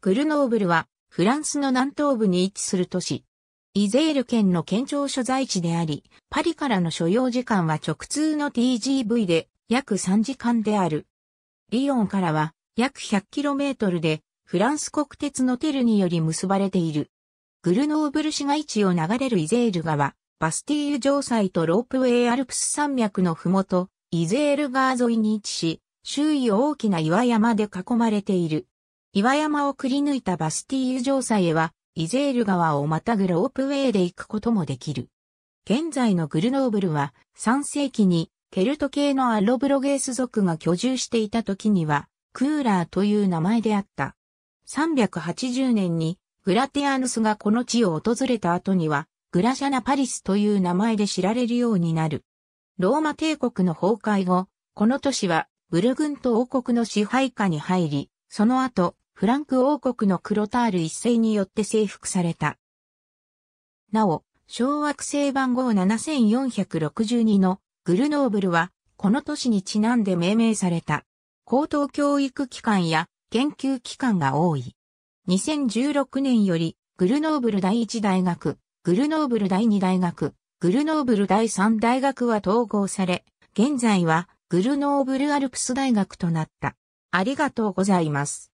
グルノーブルは、フランスの南東部に位置する都市。イゼール県の県庁所在地であり、パリからの所要時間は直通の TGV で約3時間である。リヨンからは約 100km で、フランス国鉄のテルにより結ばれている。グルノーブル市街地を流れるイゼール川、バスティーユ城塞とロープウェイアルプス山脈のふもと、イゼール川沿いに位置し、周囲を大きな岩山で囲まれている。岩山をくり抜いたバスティーユ城塞へは、イゼール川をまたぐロープウェイで行くこともできる。現在のグルノーブルは、3世紀にケルト系のアロブロゲース族が居住していた時には、クーラーという名前であった。380年にグラティアヌスがこの地を訪れた後には、グラシャナパリスという名前で知られるようになる。ローマ帝国の崩壊後、この都市はブルグント王国の支配下に入り、その後、フランク王国のクロタール一世によって征服された。なお、小惑星番号7462のグルノーブルは、この都市にちなんで命名された。高等教育機関や研究機関が多い。2016年より、グルノーブル第1大学、グルノーブル第2大学、グルノーブル第3大学は統合され、現在はグルノーブルアルプス大学となった。ありがとうございます。